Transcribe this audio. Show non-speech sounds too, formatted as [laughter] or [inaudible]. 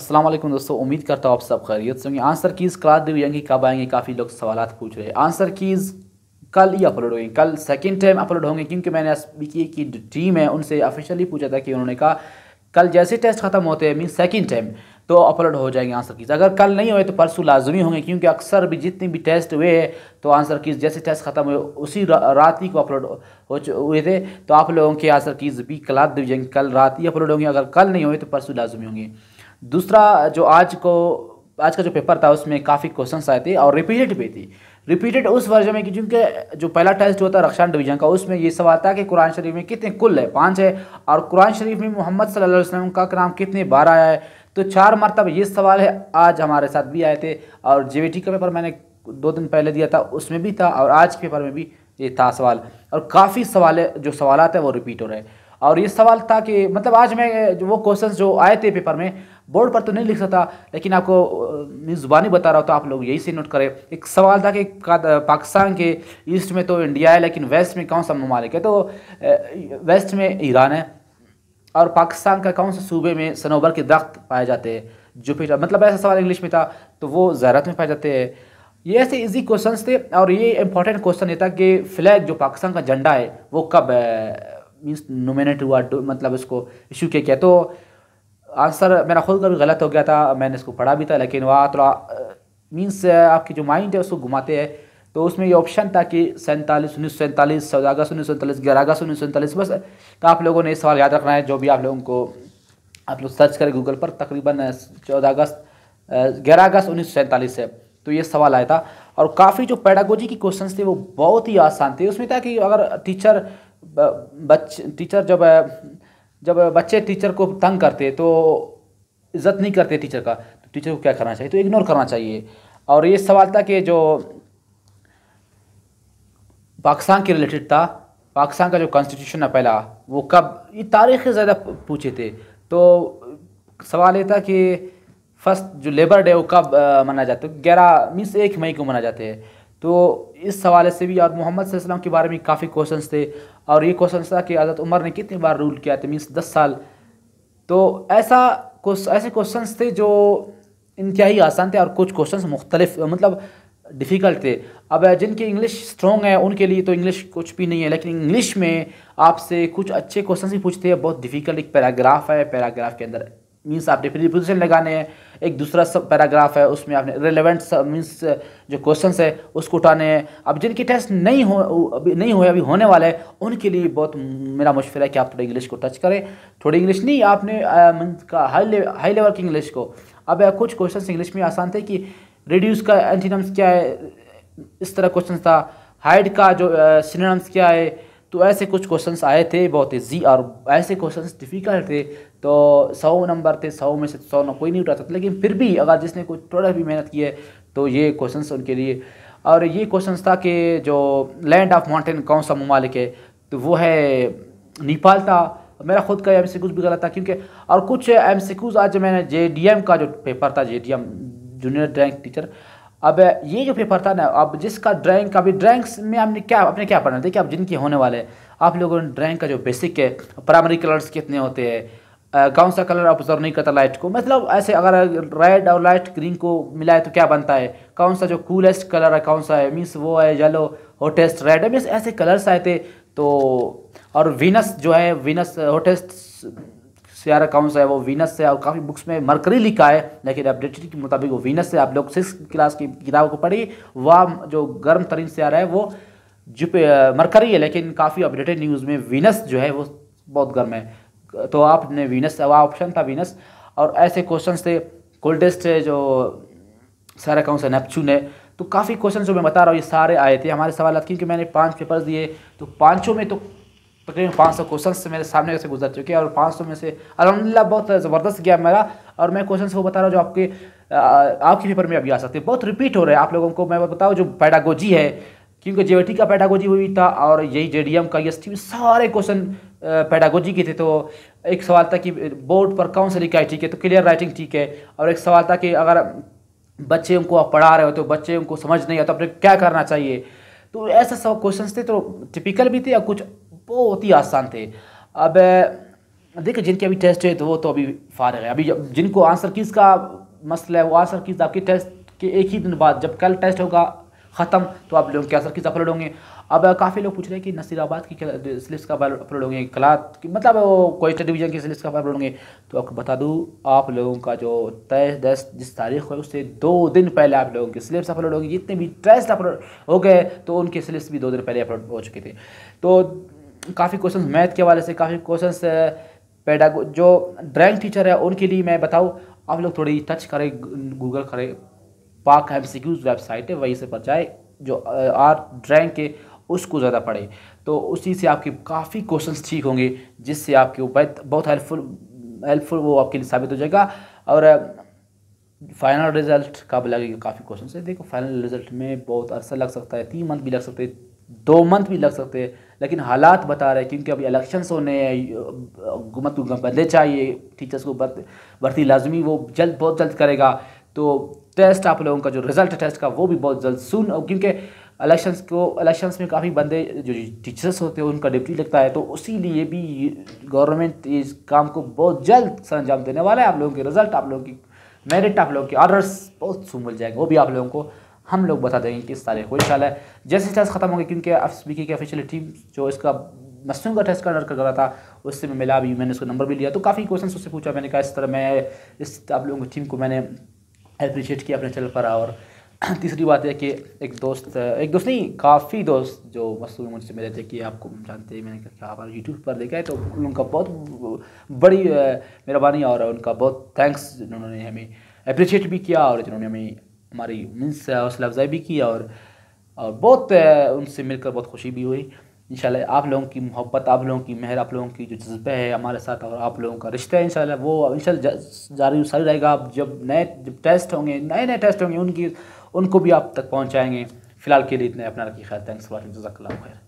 असलम दोस्तों उम्मीद करता हूँ आप सब खैरियत से होंगे आंसर कीज़ क्लास हुई कब आएंगे काफ़ी लोग सवाल पूछ रहे हैं आंसर कीज़ कल ही अपलोड होंगे कल सेकंड टाइम अपलोड होंगे क्योंकि मैंने एस की जो टीम है उनसे ऑफिशियली पूछा था कि उन्होंने कहा कल जैसे टेस्ट खत्म होते हैं मीन सेकंड टाइम तो अपलोड हो जाएंगे आंसर कीज़ अगर कल नहीं हुए तो परसों लाजमी होंगे क्योंकि अक्सर भी जितने भी टेस्ट हुए हैं तो आंसर कीज़ जैसे टेस्ट खत्म हुए उसी रा, रात ही को अपलोड हो हुए थे तो आप लोगों के आंसर कीज़ भी क्लास दिव्यांग कल रात ही अपलोड होंगे अगर कल नहीं हुए तो परसों लाजमी होंगे दूसरा जो आज को आज का जो पेपर था उसमें काफ़ी क्वेश्चन आए थे और रिपीटेड भी थी रिपीटेड उस वर्जन में कि क्योंकि जो पहला टेस्ट होता है रक्षा डिवीजन का उसमें ये सवाल था कि कुरान शरीफ में कितने कुल है पाँच है और कुरान शरीफ में मोहम्मद सल्लल्लाहु अलैहि वसल्लम का नाम कितने बार आया है तो चार मरतब ये सवाल है आज हमारे साथ भी आए थे और जे का पेपर मैंने दो दिन पहले दिया था उसमें भी था और आज के पेपर में भी ये था सवाल और काफ़ी सवाल जो सवाल है वो रिपीट हो रहे हैं और ये सवाल था कि मतलब आज मैं वो क्वेश्चन जो आए थे पेपर में बोर्ड पर तो नहीं लिख सकता लेकिन आपको जुबानी बता रहा हूँ तो आप लोग यही से नोट करें एक सवाल था कि पाकिस्तान के ईस्ट में तो इंडिया है लेकिन वेस्ट में कौन सा ममालिक है तो वेस्ट में ईरान है और पाकिस्तान का कौन से सूबे में सनोबर के दरख्त पाए जाते हैं जो फिर मतलब ऐसा सवाल इंग्लिश में था तो वो जैरत में पाए जाते हैं ये ऐसे इजी क्वेश्चंस थे और ये इंपॉर्टेंट क्वेश्चन ये था कि फ्लैग जो पाकिस्तान का झंडा है वो कब मीन्स नोमिनेट हुआ मतलब इसको इशू किया गया तो आंसर मेरा खुद का भी गलत हो गया था मैंने इसको पढ़ा भी था लेकिन वह थोड़ा मीन्स आपकी जो माइंड है उसको घुमाते हैं तो उसमें ये ऑप्शन था कि सैंतालीस उन्नीस सौ सैंतालीस चौदह अगस्त उन्नीस सौ सैंतालीस ग्यारह अगस्त उन्नीस सौ सैंतालीस बस तो आप लोगों ने ये सवाल याद रखना है जो भी आप लोगों को आप लोग सर्च करें गूगल पर तकरीबन चौदह अगस्त ग्यारह अगस्त उन्नीस सौ सैंतालीस है तो ये सवाल आया था और काफ़ी जो पैडागोजी की क्वेश्चन थे वो बहुत ही आसान थे उसमें था कि अगर टीचर बच्चे टीचर जब जब बच्चे टीचर को तंग करते तो इज्जत नहीं करते टीचर का तो टीचर को क्या करना चाहिए तो इग्नोर करना चाहिए और ये सवाल था कि जो पाकिस्तान के रिलेटेड था पाकिस्तान का जो कॉन्स्टिट्यूशन है पहला वो कब ये तारीख ज़्यादा पूछे थे तो सवाल ये था कि फर्स्ट जो लेबर डे वो कब मनाया जाता है तो ग्यारह मीन्स एक मई को मनाया जाते हैं तो इस हवाले से भी और मोहम्मद सल्लम के बारे में काफ़ी क्वेश्चन थे और ये क्वेश्चन था कि हज़रत उमर ने कितनी बार रूल किया था मीन्स दस साल तो ऐसा कुछ ऐसे क्वेश्चन थे जो इंतहाई आसान थे और कुछ क्वेश्चन मुख्तलिफ मतलब डिफ़िकल्ट थे अब जिनकी इंग्लिश स्ट्रॉन्ग है उनके लिए तो इंग्लिश कुछ भी नहीं है लेकिन इंग्लिश में आपसे कुछ अच्छे क्वेश्चन भी पूछते हैं बहुत डिफ़िकल्ट एक पैराग्राफ है पैराग्राफ के अंदर मीन्स आपने प्रीपोजिशन लगाने हैं एक दूसरा सब पैराग्राफ है उसमें आपने रिलेवेंट मीन्स जो क्वेश्चन है उसको उठाने हैं अब जिनके टेस्ट नहीं हो अभी नहीं हुए अभी होने वाले हैं उनके लिए बहुत मेरा मुश्किल है कि आप थोड़ी इंग्लिश को टच करें थोड़ी इंग्लिश नहीं आपने मीन्स का हाई ले, हाई लेवल की इंग्लिश को अब कुछ क्वेश्चन इंग्लिश में आसान थे कि रिड्यूस का एंटीनम्स क्या है इस तरह क्वेश्चन था हाइड का जो सिनेम्स क्या है तो ऐसे कुछ क्वेश्चंस आए थे बहुत इजी और ऐसे क्वेश्चंस डिफ़िकल्ट थे तो सौ नंबर थे सौ में से सौ ना कोई नहीं उठाता था लेकिन फिर भी अगर जिसने कुछ थोड़ा भी मेहनत की है तो ये क्वेश्चन उनके लिए और ये क्वेश्चन था कि जो लैंड ऑफ माउंटेन कौन सा ममालिक है तो वो है नेपाल था मेरा खुद का एम भी गलत था क्योंकि और कुछ एम आज मैंने जे का जो पेपर था जे जूनियर रैंक टीचर अब ये जो पेपर था ना अब जिसका ड्राइंग का भी ड्राइंग्स में हमने क्या अपने क्या पढ़ना देखिए अब जिनके होने वाले आप लोगों ने ड्राइंग का जो बेसिक है प्राइमरी कलर्स कितने होते हैं कौन सा कलर ऑब्जर्व नहीं करता लाइट को मतलब ऐसे अगर रेड और लाइट ग्रीन को मिलाए तो क्या बनता है कौन सा जो कूलेस्ट कलर है कौन सा है मीन्स वो है येलो होटेस्ट रेड है मीन्स ऐसे कलर्स आए थे तो और वीनस जो है वीनस होटेस्ट सियारा कौन सा है वो वीनस से और काफ़ी बुक्स में मरकरी लिखा है लेकिन अपडेटेड के मुताबिक वो वीनस से आप लोग सिक्स क्लास की किताब को पढ़ी वह जो गर्म तरीन सियारा है वो जुप मरकरी है लेकिन काफ़ी अपडेटेड न्यूज़ में वीनस जो है वो बहुत गर्म है तो आपने वीनस वह ऑप्शन था वीनस और ऐसे क्वेश्चन थे कोल्डेस्ट है जो सारा कौन है नेपचून है तो काफ़ी क्वेश्चन जो मैं बता रहा हूँ ये सारे आए थे हमारे सवाल क्योंकि मैंने पांच पेपर्स दिए तो पांचों में तो तकरीबन पाँच सौ क्वेश्चन मेरे सामने से गुजर चुके हैं और पाँच सौ में से अलहमदिल्ला बहुत ज़बरदस्त गया मेरा और मैं क्वेश्चन वो बता रहा हूँ जो आपके आपके पेपर में अभी आ सकते हैं बहुत रिपीट हो रहे हैं आप लोगों को मैं बताऊँ जो पैडागोजी है क्योंकि जे का पैडागोजी हुई था और यही जे का एस में सारे क्वेश्चन पैडागोजी के थे तो एक सवाल था कि बोर्ड पर कौन सा लिखा है ठीक है तो क्लियर राइटिंग ठीक है और एक सवाल था कि अगर बच्चे उनको आप पढ़ा रहे हो तो बच्चे उनको समझ नहीं आता तो अपने क्या करना चाहिए तो ऐसे सब क्वेश्चंस थे तो टिपिकल भी थे और कुछ बहुत ही आसान थे अब देखिए जिनके अभी टेस्ट है तो वो तो अभी फारग है अभी जिनको आंसर किस का मसला है वो आंसर किस आपके टेस्ट के एक ही दिन बाद जब कल टेस्ट होगा ख़त्म तो आप लोगों के आंसर किस अपलोड होंगे अब काफ़ी लोग पूछ रहे हैं कि नसीराबाद की स्लिप्स का अपलोड होंगे कलात की मतलब वो डिवीजन की सिलेबस का अपलोड होंगे तो आपको बता दूँ आप लोगों का जो तय दस जिस तारीख है उससे दो दिन पहले आप लोगों के सिलेबस अपलोड होंगे जितने भी टेस्ट अपलोड हो गए तो उनके सिलेबस भी दो दिन पहले अपलोड हो चुके थे तो काफ़ी क्वेश्चन मैथ के हवाले से काफ़ी क्वेश्चन पैडागो जो ड्राइंग टीचर है उनके लिए मैं बताऊँ आप लोग थोड़ी टच करें गूगल करें पाक एम सी क्यूज़ वेबसाइट है वहीं से पर जाए जो आर ड्राइंग के उसको ज़्यादा पढ़े तो उसी से आपके काफ़ी क्वेश्चंस ठीक होंगे जिससे आपके ऊपर बहुत हेल्पफुल हेल्पफुल वो आपके लिए साबित हो जाएगा और फाइनल रिजल्ट कब लगेगा काफ़ी क्वेश्चन है देखो फाइनल रिजल्ट में बहुत अरसा लग सकता है तीन मंथ भी लग सकते हैं दो मंथ भी लग सकते हैं लेकिन हालात बता रहे हैं क्योंकि अभी इलेक्शंस होने हैं हुकूमत को बदले चाहिए टीचर्स को भर्ती लाजमी वो जल्द बहुत जल्द करेगा तो टेस्ट आप लोगों का जो रिज़ल्ट टेस्ट का वो भी बहुत जल्द सुन क्योंकि इलेक्शंस को इलेक्शंस में काफ़ी बंदे जो टीचर्स होते हैं उनका डिप्टी लगता है तो उसी लिए भी गवर्नमेंट इस काम को बहुत जल्द सर अंजाम देने वाला है आप लोगों के रिज़ल्ट आप लोगों की मेरिट आप लोगों के ऑर्डर्स बहुत सुन मिल जाएंगे वो भी आप लोगों को हम लोग बता देंगे किस तारीख को है जैसे टेस्ट ख़त्म गया क्योंकि अफसबीकी की ऑफिशियल टीम जो इसका मसूम का टेस्ट कंडक्ट कर रहा था उससे मैं मिला भी मैंने उसका नंबर भी लिया तो काफ़ी क्वेश्चन उससे पूछा मैंने कहा इस तरह मैं इस आप लोगों की टीम को मैंने अप्रिशिएट किया अपने चैनल पर और [clears throat] तीसरी बात है कि एक दोस्त एक दोस्त नहीं काफ़ी दोस्त जो मसूम मुझसे मिले थे कि आपको जानते हैं मैंने कहा आप यूट्यूब पर देखा है तो उनका बहुत बड़ी मेहरबानी और उनका बहुत थैंक्स जिन्होंने हमें अप्रिशिएट भी किया और जिन्होंने हमें हमारी मीन्स हौसला अफजाई भी की और और बहुत उनसे मिलकर बहुत खुशी भी हुई इन आप लोगों की मोहब्बत आप लोगों की मेहर आप लोगों की जो जज्बा है हमारे साथ और आप लोगों का रिश्ता है इन वो इन जारी सारी रहेगा आप जब नए जब टेस्ट होंगे नए नए टेस्ट होंगे उनकी उनको भी आप तक पहुँचाएँगे फिलहाल के लिए इतने अपना रखिए खैर थैंक्स फॉर जजाकल्ला खैर